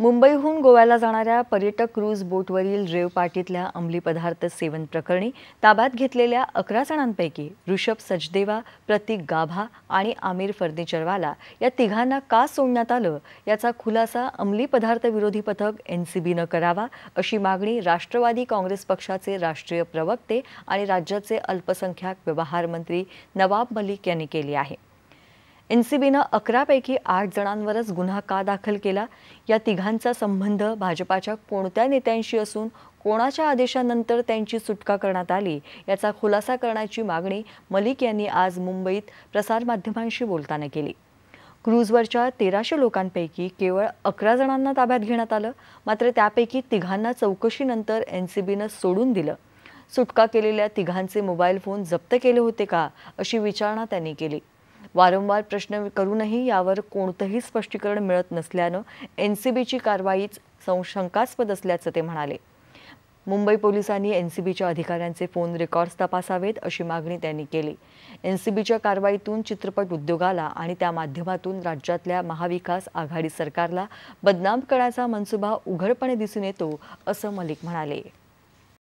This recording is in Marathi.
मुंबईहून गोव्याला जाणाऱ्या पर्यटक क्रूज बोटवरील रेव पाटीतल्या अंमली पदार्थ सेवन प्रकरणी ताब्यात घेतलेल्या अकरा जणांपैकी ऋषभ सचदेवा प्रतीक गाभा आणि आमिर फर्निचरवाला या तिघांना का सोडण्यात आलं याचा खुलासा अंमली पदार्थ विरोधी पथक एन सी बीनं करावा अशी मागणी राष्ट्रवादी काँग्रेस पक्षाचे राष्ट्रीय प्रवक्ते आणि राज्याचे अल्पसंख्याक व्यवहार मंत्री नवाब मलिक यांनी केली आहे एन सी बीनं अकरापैकी आठ जणांवरच गुन्हा का दाखल केला या तिघांचा संबंध भाजपाच्या कोणत्या नेत्यांशी असून कोणाच्या आदेशानंतर त्यांची सुटका करण्यात आली याचा खुलासा करण्याची मागणी मलिक यांनी आज मुंबईत प्रसारमाध्यमांशी बोलताना केली क्रूजवरच्या तेराशे लोकांपैकी केवळ अकरा जणांना ताब्यात घेण्यात आलं मात्र त्यापैकी तिघांना चौकशीनंतर एन सी बीनं सोडून दिलं सुटका केलेल्या तिघांचे मोबाईल फोन जप्त केले होते का अशी विचारणा त्यांनी केली वारंवार प्रश्न करूनही यावर कोणतंही स्पष्टीकरण मिळत नसल्यानं एन सी बीची कारवाईच शंकास्पद असल्याचं ते म्हणाले मुंबई पोलिसांनी एन सी बीच्या अधिकाऱ्यांचे फोन रेकॉर्ड्स तपासावेत अशी मागणी त्यांनी केली एन सी बीच्या कारवाईतून चित्रपट उद्योगाला आणि त्या माध्यमातून राज्यातल्या महाविकास आघाडी सरकारला बदनाम करण्याचा मनसुबा उघडपणे दिसून येतो असं मलिक म्हणाले